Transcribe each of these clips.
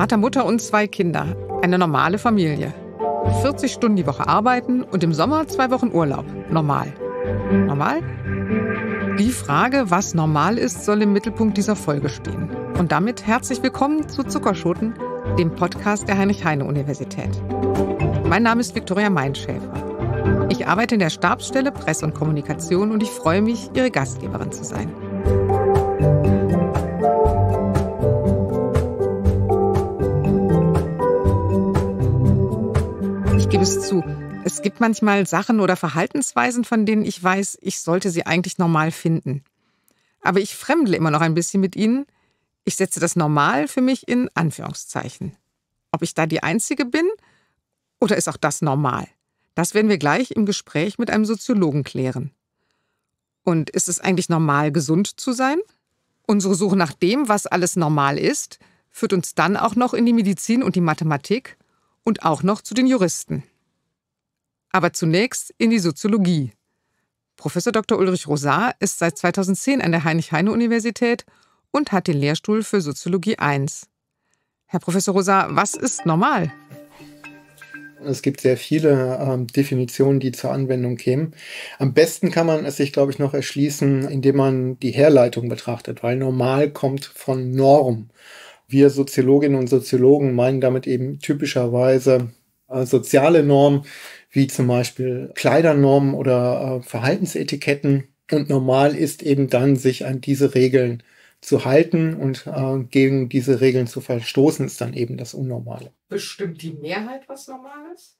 Vater, Mutter und zwei Kinder. Eine normale Familie. 40 Stunden die Woche arbeiten und im Sommer zwei Wochen Urlaub. Normal. Normal? Die Frage, was normal ist, soll im Mittelpunkt dieser Folge stehen. Und damit herzlich willkommen zu Zuckerschoten, dem Podcast der Heinrich-Heine-Universität. Mein Name ist Viktoria Meinschäfer. Ich arbeite in der Stabsstelle Presse und Kommunikation und ich freue mich, Ihre Gastgeberin zu sein. es zu. Es gibt manchmal Sachen oder Verhaltensweisen, von denen ich weiß, ich sollte sie eigentlich normal finden. Aber ich fremdle immer noch ein bisschen mit ihnen. Ich setze das normal für mich in Anführungszeichen. Ob ich da die Einzige bin oder ist auch das normal? Das werden wir gleich im Gespräch mit einem Soziologen klären. Und ist es eigentlich normal, gesund zu sein? Unsere Suche nach dem, was alles normal ist, führt uns dann auch noch in die Medizin und die Mathematik und auch noch zu den Juristen. Aber zunächst in die Soziologie. Professor Dr. Ulrich Rosar ist seit 2010 an der Heinrich-Heine-Universität und hat den Lehrstuhl für Soziologie I. Herr Professor Rosar, was ist normal? Es gibt sehr viele ähm, Definitionen, die zur Anwendung kämen. Am besten kann man es sich, glaube ich, noch erschließen, indem man die Herleitung betrachtet, weil normal kommt von Norm. Wir Soziologinnen und Soziologen meinen damit eben typischerweise äh, soziale Normen, wie zum Beispiel Kleidernormen oder äh, Verhaltensetiketten. Und normal ist eben dann, sich an diese Regeln zu halten und äh, gegen diese Regeln zu verstoßen, ist dann eben das Unnormale. Bestimmt die Mehrheit, was Normales?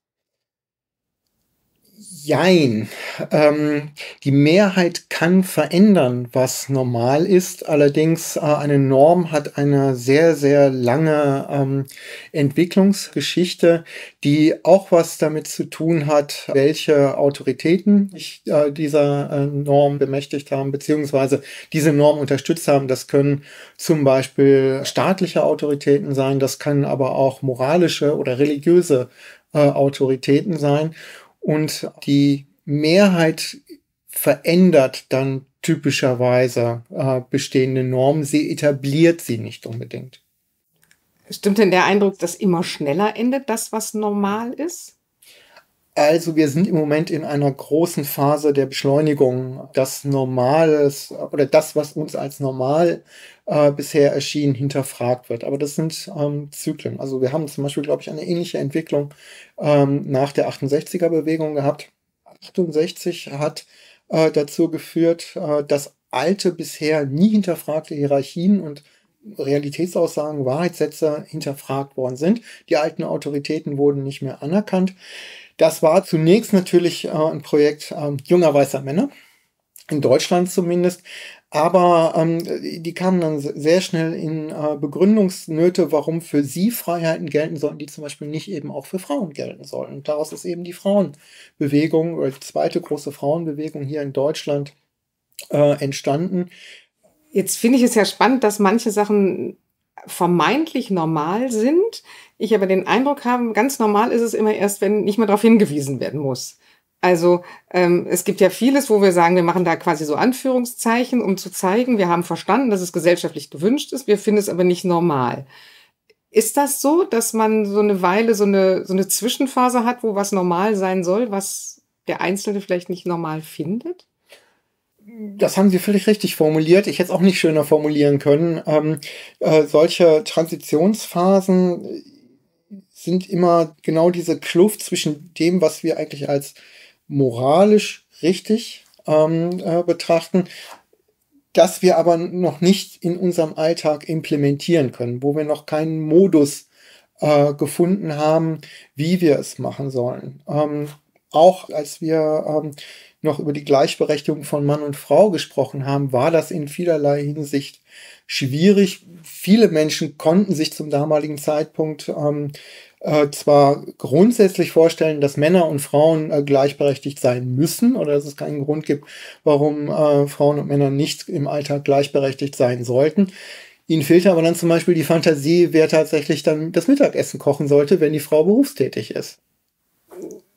Jein. Ähm, die Mehrheit kann verändern, was normal ist. Allerdings äh, eine Norm hat eine sehr, sehr lange ähm, Entwicklungsgeschichte, die auch was damit zu tun hat, welche Autoritäten sich äh, dieser äh, Norm bemächtigt haben, beziehungsweise diese Norm unterstützt haben. Das können zum Beispiel staatliche Autoritäten sein, das können aber auch moralische oder religiöse äh, Autoritäten sein und die Mehrheit verändert dann typischerweise äh, bestehende Normen, sie etabliert sie nicht unbedingt. Stimmt denn der Eindruck, dass immer schneller endet das, was normal ist? Also wir sind im Moment in einer großen Phase der Beschleunigung. Das Normales oder das, was uns als normal äh, bisher erschien, hinterfragt wird. Aber das sind ähm, Zyklen. Also wir haben zum Beispiel, glaube ich, eine ähnliche Entwicklung ähm, nach der 68er-Bewegung gehabt. 68 hat äh, dazu geführt, äh, dass alte, bisher nie hinterfragte Hierarchien und Realitätsaussagen, Wahrheitssätze hinterfragt worden sind. Die alten Autoritäten wurden nicht mehr anerkannt. Das war zunächst natürlich äh, ein Projekt äh, junger weißer Männer, in Deutschland zumindest. Aber ähm, die kamen dann sehr schnell in äh, Begründungsnöte, warum für sie Freiheiten gelten sollten, die zum Beispiel nicht eben auch für Frauen gelten sollen. Und daraus ist eben die Frauenbewegung oder die zweite große Frauenbewegung hier in Deutschland äh, entstanden. Jetzt finde ich es ja spannend, dass manche Sachen vermeintlich normal sind. Ich aber den Eindruck habe, ganz normal ist es immer erst, wenn nicht mehr darauf hingewiesen werden muss. Also ähm, es gibt ja vieles, wo wir sagen, wir machen da quasi so Anführungszeichen, um zu zeigen, wir haben verstanden, dass es gesellschaftlich gewünscht ist, wir finden es aber nicht normal. Ist das so, dass man so eine Weile so eine, so eine Zwischenphase hat, wo was normal sein soll, was der Einzelne vielleicht nicht normal findet? das haben Sie völlig richtig formuliert. Ich hätte es auch nicht schöner formulieren können. Ähm, äh, solche Transitionsphasen sind immer genau diese Kluft zwischen dem, was wir eigentlich als moralisch richtig ähm, äh, betrachten, das wir aber noch nicht in unserem Alltag implementieren können, wo wir noch keinen Modus äh, gefunden haben, wie wir es machen sollen. Ähm, auch als wir ähm, noch über die Gleichberechtigung von Mann und Frau gesprochen haben, war das in vielerlei Hinsicht schwierig. Viele Menschen konnten sich zum damaligen Zeitpunkt ähm, äh, zwar grundsätzlich vorstellen, dass Männer und Frauen äh, gleichberechtigt sein müssen oder dass es keinen Grund gibt, warum äh, Frauen und Männer nicht im Alltag gleichberechtigt sein sollten. Ihnen fehlte aber dann zum Beispiel die Fantasie, wer tatsächlich dann das Mittagessen kochen sollte, wenn die Frau berufstätig ist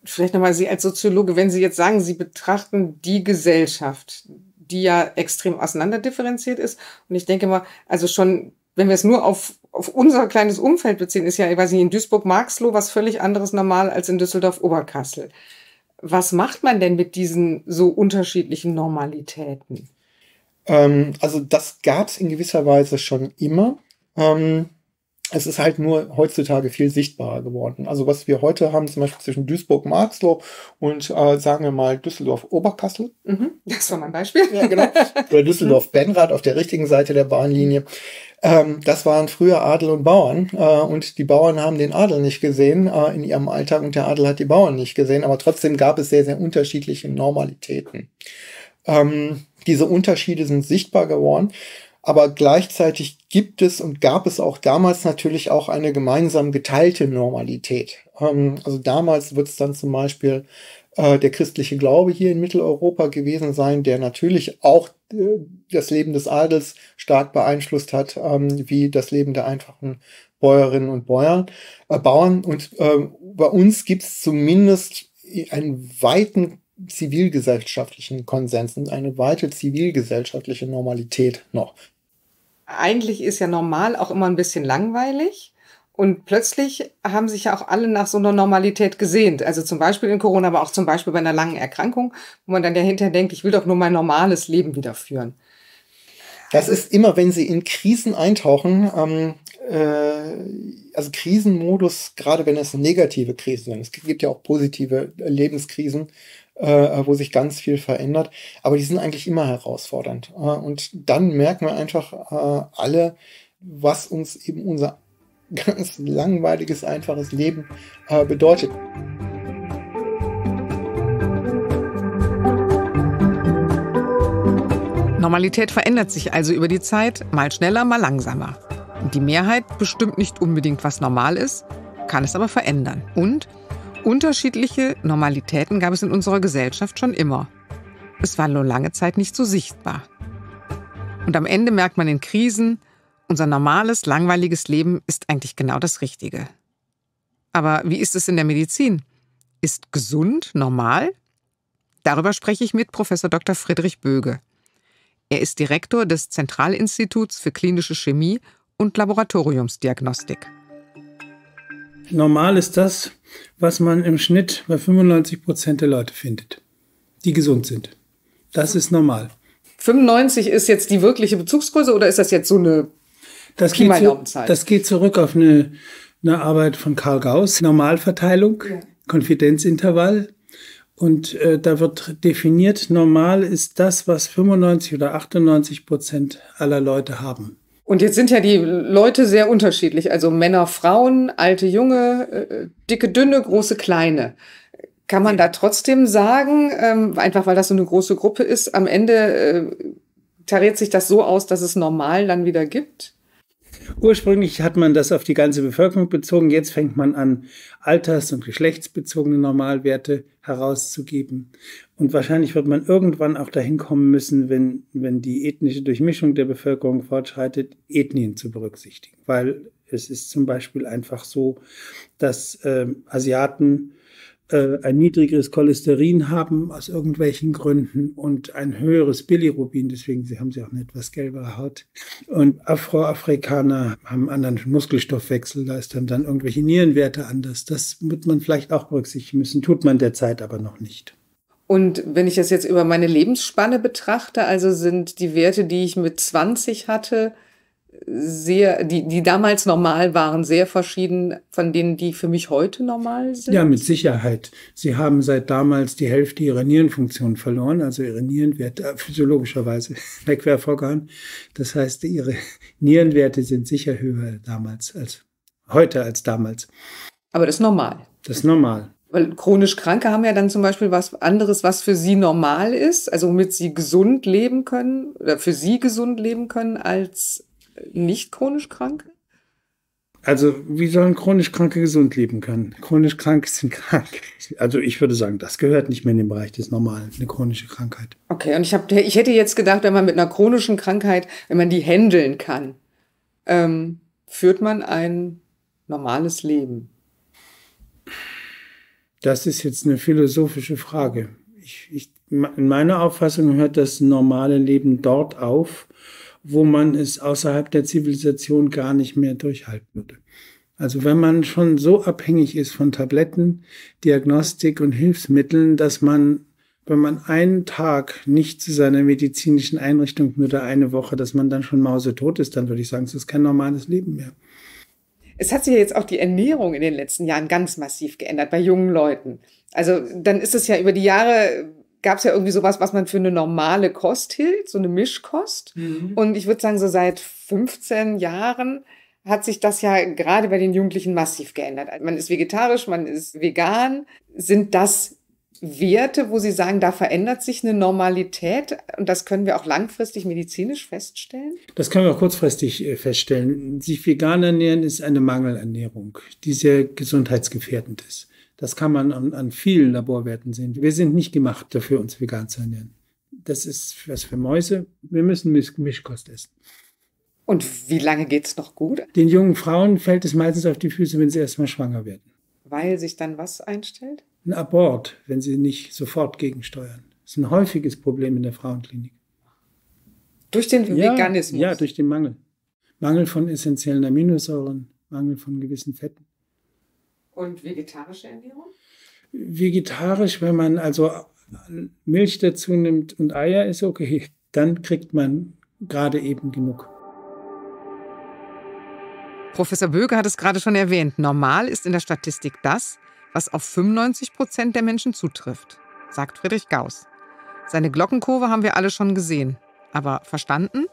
vielleicht nochmal Sie als Soziologe, wenn Sie jetzt sagen, Sie betrachten die Gesellschaft, die ja extrem auseinanderdifferenziert ist. Und ich denke mal, also schon, wenn wir es nur auf, auf unser kleines Umfeld beziehen, ist ja, ich weiß nicht, in Duisburg-Marxloh was völlig anderes normal als in Düsseldorf-Oberkassel. Was macht man denn mit diesen so unterschiedlichen Normalitäten? Ähm, also das gab es in gewisser Weise schon immer. Ähm, es ist halt nur heutzutage viel sichtbarer geworden. Also was wir heute haben, zum Beispiel zwischen Duisburg-Marxloh und äh, sagen wir mal Düsseldorf-Oberkassel. Mhm, das war mein Beispiel. Ja, genau. Oder düsseldorf benrad auf der richtigen Seite der Bahnlinie. Ähm, das waren früher Adel und Bauern äh, und die Bauern haben den Adel nicht gesehen äh, in ihrem Alltag und der Adel hat die Bauern nicht gesehen, aber trotzdem gab es sehr, sehr unterschiedliche Normalitäten. Ähm, diese Unterschiede sind sichtbar geworden. Aber gleichzeitig gibt es und gab es auch damals natürlich auch eine gemeinsam geteilte Normalität. Ähm, also damals wird es dann zum Beispiel äh, der christliche Glaube hier in Mitteleuropa gewesen sein, der natürlich auch äh, das Leben des Adels stark beeinflusst hat, ähm, wie das Leben der einfachen Bäuerinnen und Bäuer, äh, Bauern. Und ähm, bei uns gibt es zumindest einen weiten zivilgesellschaftlichen Konsens und eine weite zivilgesellschaftliche Normalität noch. Eigentlich ist ja normal auch immer ein bisschen langweilig. Und plötzlich haben sich ja auch alle nach so einer Normalität gesehnt. Also zum Beispiel in Corona, aber auch zum Beispiel bei einer langen Erkrankung, wo man dann ja hinterher denkt, ich will doch nur mein normales Leben wieder führen. Das ist immer, wenn sie in Krisen eintauchen, ähm, äh, also Krisenmodus, gerade wenn es negative Krisen sind. Es gibt ja auch positive Lebenskrisen, äh, wo sich ganz viel verändert. Aber die sind eigentlich immer herausfordernd. Äh, und dann merken wir einfach äh, alle, was uns eben unser ganz langweiliges, einfaches Leben äh, bedeutet. Normalität verändert sich also über die Zeit, mal schneller, mal langsamer. Die Mehrheit bestimmt nicht unbedingt, was normal ist, kann es aber verändern. Und Unterschiedliche Normalitäten gab es in unserer Gesellschaft schon immer. Es war nur lange Zeit nicht so sichtbar. Und am Ende merkt man in Krisen, unser normales, langweiliges Leben ist eigentlich genau das Richtige. Aber wie ist es in der Medizin? Ist gesund normal? Darüber spreche ich mit Professor Dr. Friedrich Böge. Er ist Direktor des Zentralinstituts für klinische Chemie und Laboratoriumsdiagnostik normal ist das, was man im Schnitt bei 95 Prozent der Leute findet, die gesund sind. Das ist normal. 95 ist jetzt die wirkliche Bezugsgröße oder ist das jetzt so eine das geht, zu, das geht zurück auf eine, eine Arbeit von Karl Gauss, Normalverteilung, ja. Konfidenzintervall. Und äh, da wird definiert, normal ist das, was 95 oder 98 Prozent aller Leute haben. Und jetzt sind ja die Leute sehr unterschiedlich, also Männer, Frauen, alte, junge, äh, äh, dicke, dünne, große, kleine. Kann man da trotzdem sagen, ähm, einfach weil das so eine große Gruppe ist, am Ende äh, tariert sich das so aus, dass es normal dann wieder gibt? Ursprünglich hat man das auf die ganze Bevölkerung bezogen. Jetzt fängt man an, alters- und geschlechtsbezogene Normalwerte herauszugeben. Und wahrscheinlich wird man irgendwann auch dahin kommen müssen, wenn, wenn die ethnische Durchmischung der Bevölkerung fortschreitet, Ethnien zu berücksichtigen. Weil es ist zum Beispiel einfach so, dass äh, Asiaten äh, ein niedrigeres Cholesterin haben aus irgendwelchen Gründen und ein höheres Bilirubin, deswegen sie haben sie auch eine etwas gelbere Haut. Und Afroafrikaner haben einen anderen Muskelstoffwechsel, da ist dann, dann irgendwelche Nierenwerte anders. Das wird man vielleicht auch berücksichtigen müssen, tut man derzeit aber noch nicht. Und wenn ich das jetzt über meine Lebensspanne betrachte, also sind die Werte, die ich mit 20 hatte, sehr, die, die damals normal waren, sehr verschieden von denen, die für mich heute normal sind? Ja, mit Sicherheit. Sie haben seit damals die Hälfte ihrer Nierenfunktion verloren. Also ihre Nierenwerte, wird äh, physiologischerweise wegwerforgan. Das heißt, ihre Nierenwerte sind sicher höher damals als heute als damals. Aber das ist normal. Das ist normal. Weil chronisch Kranke haben ja dann zum Beispiel was anderes, was für sie normal ist, also womit sie gesund leben können oder für sie gesund leben können, als nicht chronisch Kranke? Also, wie sollen chronisch Kranke gesund leben können? Chronisch Kranke sind krank. Also, ich würde sagen, das gehört nicht mehr in den Bereich des Normalen, eine chronische Krankheit. Okay, und ich, hab, ich hätte jetzt gedacht, wenn man mit einer chronischen Krankheit, wenn man die handeln kann, ähm, führt man ein normales Leben. Das ist jetzt eine philosophische Frage. Ich, ich, in meiner Auffassung hört das normale Leben dort auf, wo man es außerhalb der Zivilisation gar nicht mehr durchhalten würde. Also wenn man schon so abhängig ist von Tabletten, Diagnostik und Hilfsmitteln, dass man, wenn man einen Tag nicht zu seiner medizinischen Einrichtung nur da eine Woche, dass man dann schon mausetot ist, dann würde ich sagen, es ist kein normales Leben mehr. Es hat sich ja jetzt auch die Ernährung in den letzten Jahren ganz massiv geändert bei jungen Leuten. Also dann ist es ja über die Jahre gab es ja irgendwie sowas, was man für eine normale Kost hielt, so eine Mischkost. Mhm. Und ich würde sagen, so seit 15 Jahren hat sich das ja gerade bei den Jugendlichen massiv geändert. Man ist vegetarisch, man ist vegan. Sind das Werte, wo Sie sagen, da verändert sich eine Normalität und das können wir auch langfristig medizinisch feststellen? Das können wir auch kurzfristig äh, feststellen. Sich vegan ernähren ist eine Mangelernährung, die sehr gesundheitsgefährdend ist. Das kann man an, an vielen Laborwerten sehen. Wir sind nicht gemacht dafür, uns vegan zu ernähren. Das ist was für Mäuse. Wir müssen Misch Mischkost essen. Und wie lange geht es noch gut? Den jungen Frauen fällt es meistens auf die Füße, wenn sie erstmal schwanger werden. Weil sich dann was einstellt? Ein Abort, wenn sie nicht sofort gegensteuern. Das ist ein häufiges Problem in der Frauenklinik. Durch den ja, Veganismus? Ja, durch den Mangel. Mangel von essentiellen Aminosäuren, Mangel von gewissen Fetten. Und vegetarische Ernährung? Vegetarisch, wenn man also Milch dazu nimmt und Eier, ist okay. Dann kriegt man gerade eben genug. Professor Böge hat es gerade schon erwähnt. Normal ist in der Statistik das, was auf 95 Prozent der Menschen zutrifft, sagt Friedrich Gauss. Seine Glockenkurve haben wir alle schon gesehen. Aber verstanden?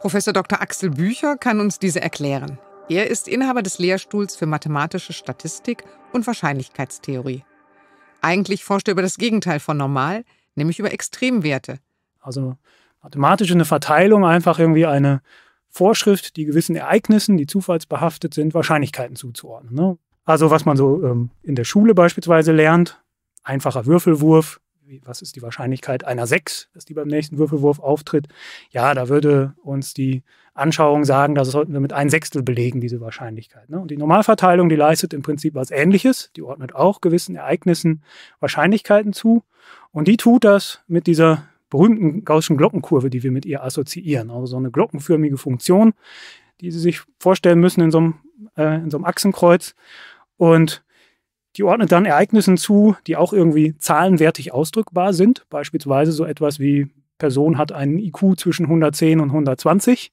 Professor Dr. Axel Bücher kann uns diese erklären. Er ist Inhaber des Lehrstuhls für mathematische Statistik und Wahrscheinlichkeitstheorie. Eigentlich forscht er über das Gegenteil von normal, nämlich über Extremwerte. Also mathematisch eine Verteilung einfach irgendwie eine Vorschrift, die gewissen Ereignissen, die zufallsbehaftet sind, Wahrscheinlichkeiten zuzuordnen. Ne? Also was man so ähm, in der Schule beispielsweise lernt, einfacher Würfelwurf, was ist die Wahrscheinlichkeit einer 6, dass die beim nächsten Würfelwurf auftritt? Ja, da würde uns die Anschauung sagen, das sollten wir mit ein Sechstel belegen, diese Wahrscheinlichkeit. Ne? Und die Normalverteilung, die leistet im Prinzip was Ähnliches. Die ordnet auch gewissen Ereignissen Wahrscheinlichkeiten zu. Und die tut das mit dieser berühmten Gaußschen Glockenkurve, die wir mit ihr assoziieren. Also so eine glockenförmige Funktion, die Sie sich vorstellen müssen in so einem, äh, in so einem Achsenkreuz. Und die ordnet dann Ereignissen zu, die auch irgendwie zahlenwertig ausdrückbar sind, beispielsweise so etwas wie Person hat einen IQ zwischen 110 und 120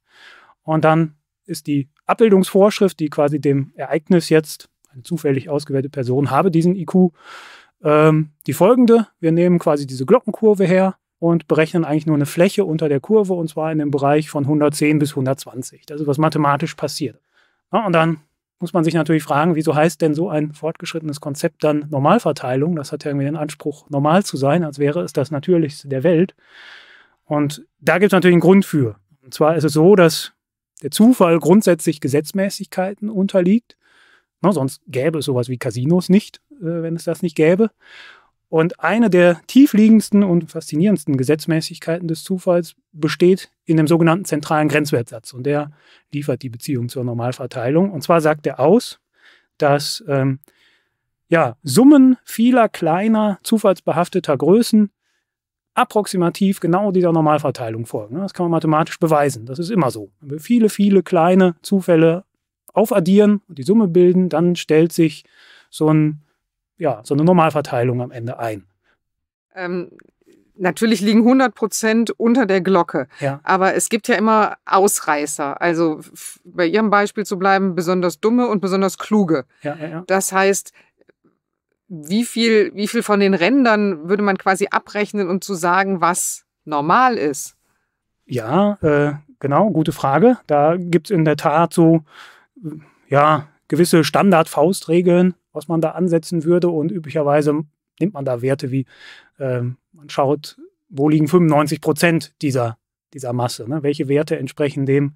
und dann ist die Abbildungsvorschrift, die quasi dem Ereignis jetzt, eine zufällig ausgewählte Person habe diesen IQ, ähm, die folgende. Wir nehmen quasi diese Glockenkurve her und berechnen eigentlich nur eine Fläche unter der Kurve und zwar in dem Bereich von 110 bis 120. Das ist, was mathematisch passiert. Ja, und dann muss man sich natürlich fragen, wieso heißt denn so ein fortgeschrittenes Konzept dann Normalverteilung? Das hat ja irgendwie den Anspruch, normal zu sein, als wäre es das Natürlichste der Welt. Und da gibt es natürlich einen Grund für. Und zwar ist es so, dass der Zufall grundsätzlich Gesetzmäßigkeiten unterliegt. No, sonst gäbe es sowas wie Casinos nicht, äh, wenn es das nicht gäbe. Und eine der tiefliegendsten und faszinierendsten Gesetzmäßigkeiten des Zufalls besteht in dem sogenannten zentralen Grenzwertsatz. Und der liefert die Beziehung zur Normalverteilung. Und zwar sagt er aus, dass ähm, ja, Summen vieler kleiner, zufallsbehafteter Größen approximativ genau dieser Normalverteilung folgen. Das kann man mathematisch beweisen. Das ist immer so. Wenn wir viele, viele kleine Zufälle aufaddieren und die Summe bilden, dann stellt sich so ein ja, so eine Normalverteilung am Ende ein. Ähm, natürlich liegen 100 Prozent unter der Glocke. Ja. Aber es gibt ja immer Ausreißer. Also bei Ihrem Beispiel zu bleiben, besonders dumme und besonders kluge. Ja, ja, das heißt, wie viel, wie viel von den Rändern würde man quasi abrechnen, um zu sagen, was normal ist? Ja, äh, genau, gute Frage. Da gibt es in der Tat so, ja, gewisse Standard-Faustregeln, was man da ansetzen würde. Und üblicherweise nimmt man da Werte wie, äh, man schaut, wo liegen 95 Prozent dieser, dieser Masse? Ne? Welche Werte entsprechen dem,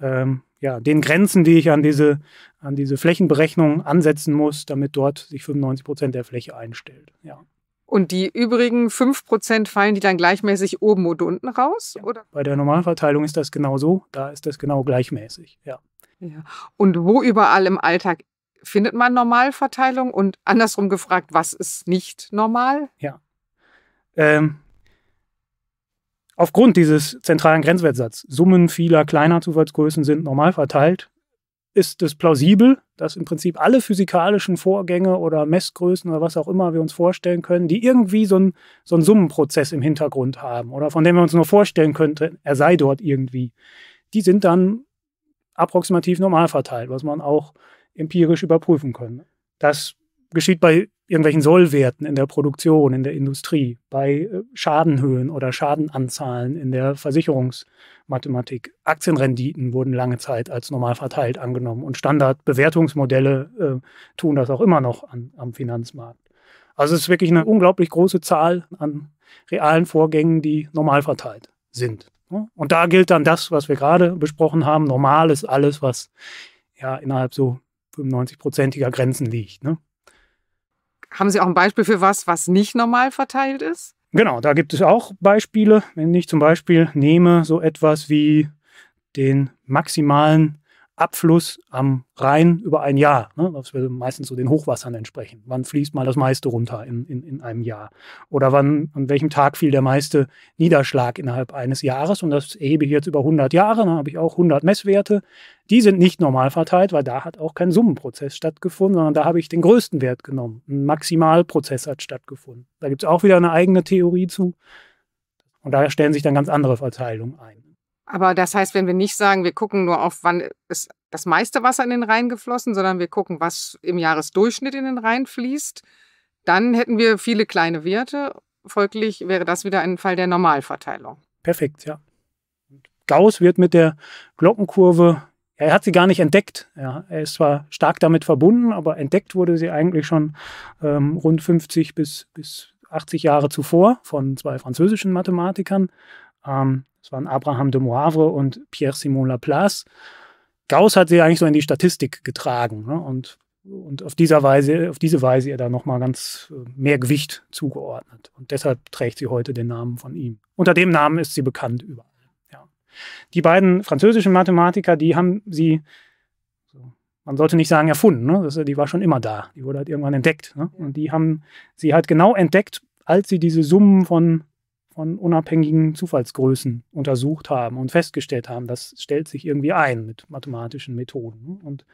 ähm, ja, den Grenzen, die ich an diese, an diese Flächenberechnung ansetzen muss, damit dort sich 95 Prozent der Fläche einstellt. Ja. Und die übrigen 5% Prozent fallen die dann gleichmäßig oben und unten raus? Ja. Oder? Bei der Normalverteilung ist das genau so, da ist das genau gleichmäßig, ja. ja. Und wo überall im Alltag findet man Normalverteilung? Und andersrum gefragt, was ist nicht normal? Ja. Ähm, aufgrund dieses zentralen Grenzwertsatzes, Summen vieler kleiner Zufallsgrößen sind normal verteilt, ist es plausibel, dass im Prinzip alle physikalischen Vorgänge oder Messgrößen oder was auch immer wir uns vorstellen können, die irgendwie so, ein, so einen Summenprozess im Hintergrund haben oder von dem wir uns nur vorstellen könnten, er sei dort irgendwie, die sind dann approximativ normal verteilt, was man auch empirisch überprüfen können. Das geschieht bei irgendwelchen Sollwerten in der Produktion, in der Industrie, bei äh, Schadenhöhen oder Schadenanzahlen in der Versicherungsmathematik. Aktienrenditen wurden lange Zeit als normal verteilt angenommen und Standardbewertungsmodelle äh, tun das auch immer noch an, am Finanzmarkt. Also es ist wirklich eine unglaublich große Zahl an realen Vorgängen, die normal verteilt sind. Ne? Und da gilt dann das, was wir gerade besprochen haben. Normal ist alles, was ja innerhalb so 95-prozentiger Grenzen liegt. Ne? Haben Sie auch ein Beispiel für was, was nicht normal verteilt ist? Genau, da gibt es auch Beispiele. Wenn ich zum Beispiel nehme so etwas wie den maximalen Abfluss am Rhein über ein Jahr, ne, was wir meistens so den Hochwassern entsprechen. Wann fließt mal das meiste runter in, in, in einem Jahr? Oder wann, an welchem Tag fiel der meiste Niederschlag innerhalb eines Jahres? Und das erhebe ich jetzt über 100 Jahre, dann habe ich auch 100 Messwerte. Die sind nicht normal verteilt, weil da hat auch kein Summenprozess stattgefunden, sondern da habe ich den größten Wert genommen. Ein Maximalprozess hat stattgefunden. Da gibt es auch wieder eine eigene Theorie zu. Und da stellen sich dann ganz andere Verteilungen ein. Aber das heißt, wenn wir nicht sagen, wir gucken nur auf, wann ist das meiste Wasser in den Rhein geflossen, sondern wir gucken, was im Jahresdurchschnitt in den Rhein fließt, dann hätten wir viele kleine Werte. Folglich wäre das wieder ein Fall der Normalverteilung. Perfekt, ja. Gauss wird mit der Glockenkurve, er hat sie gar nicht entdeckt. Ja, er ist zwar stark damit verbunden, aber entdeckt wurde sie eigentlich schon ähm, rund 50 bis, bis 80 Jahre zuvor von zwei französischen Mathematikern. Ähm, das waren Abraham de Moivre und Pierre-Simon Laplace. Gauss hat sie eigentlich so in die Statistik getragen ne? und, und auf, dieser Weise, auf diese Weise ihr da nochmal ganz äh, mehr Gewicht zugeordnet. Und deshalb trägt sie heute den Namen von ihm. Unter dem Namen ist sie bekannt überall. Ja. Die beiden französischen Mathematiker, die haben sie man sollte nicht sagen erfunden, ne? das, die war schon immer da, die wurde halt irgendwann entdeckt. Ne? Und die haben sie halt genau entdeckt, als sie diese Summen von von unabhängigen Zufallsgrößen untersucht haben und festgestellt haben, das stellt sich irgendwie ein mit mathematischen Methoden. Ne? Und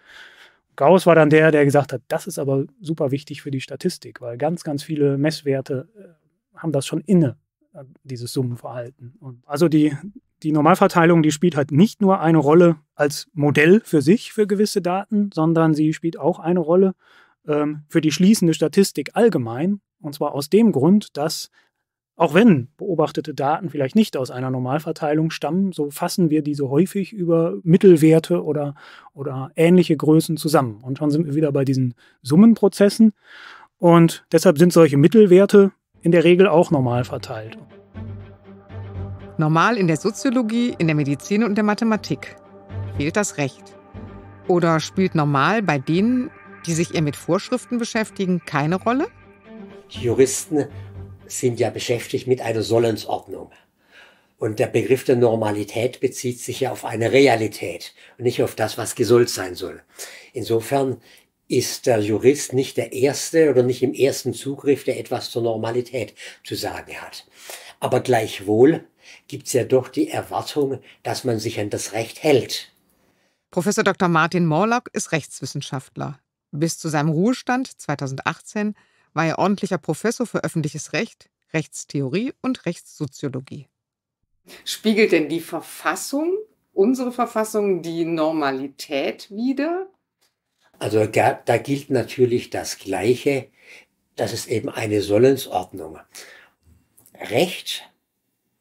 Gauss war dann der, der gesagt hat, das ist aber super wichtig für die Statistik, weil ganz, ganz viele Messwerte äh, haben das schon inne, äh, dieses Summenverhalten. Und also die, die Normalverteilung, die spielt halt nicht nur eine Rolle als Modell für sich für gewisse Daten, sondern sie spielt auch eine Rolle ähm, für die schließende Statistik allgemein. Und zwar aus dem Grund, dass auch wenn beobachtete Daten vielleicht nicht aus einer Normalverteilung stammen, so fassen wir diese häufig über Mittelwerte oder, oder ähnliche Größen zusammen. Und schon sind wir wieder bei diesen Summenprozessen. Und deshalb sind solche Mittelwerte in der Regel auch normal verteilt. Normal in der Soziologie, in der Medizin und der Mathematik. Fehlt das Recht? Oder spielt normal bei denen, die sich eher mit Vorschriften beschäftigen, keine Rolle? Die Juristen sind ja beschäftigt mit einer Sollensordnung. Und der Begriff der Normalität bezieht sich ja auf eine Realität und nicht auf das, was gesollt sein soll. Insofern ist der Jurist nicht der Erste oder nicht im ersten Zugriff, der etwas zur Normalität zu sagen hat. Aber gleichwohl gibt es ja doch die Erwartung, dass man sich an das Recht hält. Professor Dr. Martin Morlock ist Rechtswissenschaftler. Bis zu seinem Ruhestand 2018 war er ordentlicher Professor für öffentliches Recht, Rechtstheorie und Rechtssoziologie. Spiegelt denn die Verfassung, unsere Verfassung, die Normalität wider? Also da gilt natürlich das Gleiche. Das ist eben eine Sollensordnung. Recht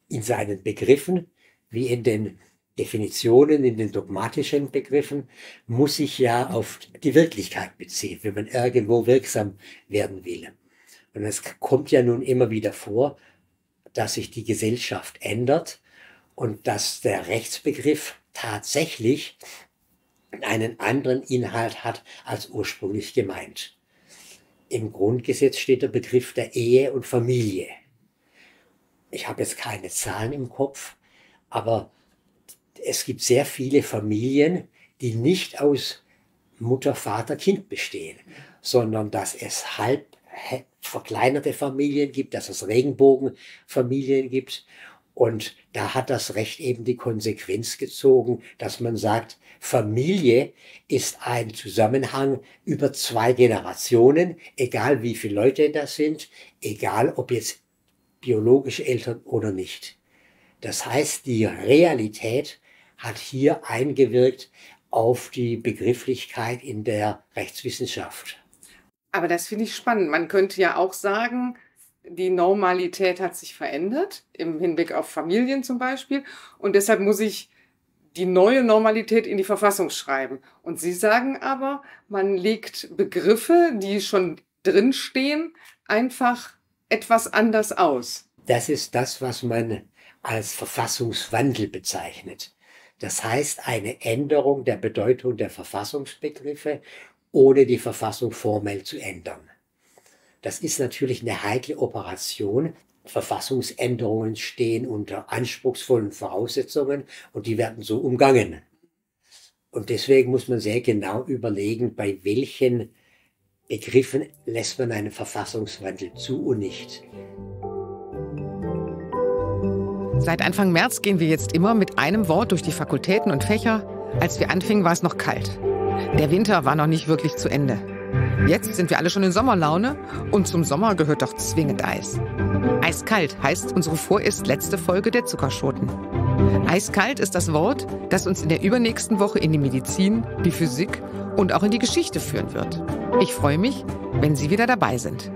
in seinen Begriffen wie in den Definitionen, in den dogmatischen Begriffen, muss sich ja auf die Wirklichkeit beziehen, wenn man irgendwo wirksam werden will. Und es kommt ja nun immer wieder vor, dass sich die Gesellschaft ändert und dass der Rechtsbegriff tatsächlich einen anderen Inhalt hat als ursprünglich gemeint. Im Grundgesetz steht der Begriff der Ehe und Familie. Ich habe jetzt keine Zahlen im Kopf, aber es gibt sehr viele Familien, die nicht aus Mutter, Vater, Kind bestehen, sondern dass es halb verkleinerte Familien gibt, dass es Regenbogenfamilien gibt. Und da hat das Recht eben die Konsequenz gezogen, dass man sagt, Familie ist ein Zusammenhang über zwei Generationen, egal wie viele Leute das sind, egal ob jetzt biologische Eltern oder nicht. Das heißt, die Realität hat hier eingewirkt auf die Begrifflichkeit in der Rechtswissenschaft. Aber das finde ich spannend. Man könnte ja auch sagen, die Normalität hat sich verändert, im Hinblick auf Familien zum Beispiel. Und deshalb muss ich die neue Normalität in die Verfassung schreiben. Und Sie sagen aber, man legt Begriffe, die schon drinstehen, einfach etwas anders aus. Das ist das, was man als Verfassungswandel bezeichnet. Das heißt, eine Änderung der Bedeutung der Verfassungsbegriffe, ohne die Verfassung formell zu ändern. Das ist natürlich eine heikle Operation. Verfassungsänderungen stehen unter anspruchsvollen Voraussetzungen und die werden so umgangen. Und deswegen muss man sehr genau überlegen, bei welchen Begriffen lässt man einen Verfassungswandel zu und nicht. Seit Anfang März gehen wir jetzt immer mit einem Wort durch die Fakultäten und Fächer. Als wir anfingen, war es noch kalt. Der Winter war noch nicht wirklich zu Ende. Jetzt sind wir alle schon in Sommerlaune und zum Sommer gehört doch zwingend Eis. Eiskalt heißt unsere vorerst letzte Folge der Zuckerschoten. Eiskalt ist das Wort, das uns in der übernächsten Woche in die Medizin, die Physik und auch in die Geschichte führen wird. Ich freue mich, wenn Sie wieder dabei sind.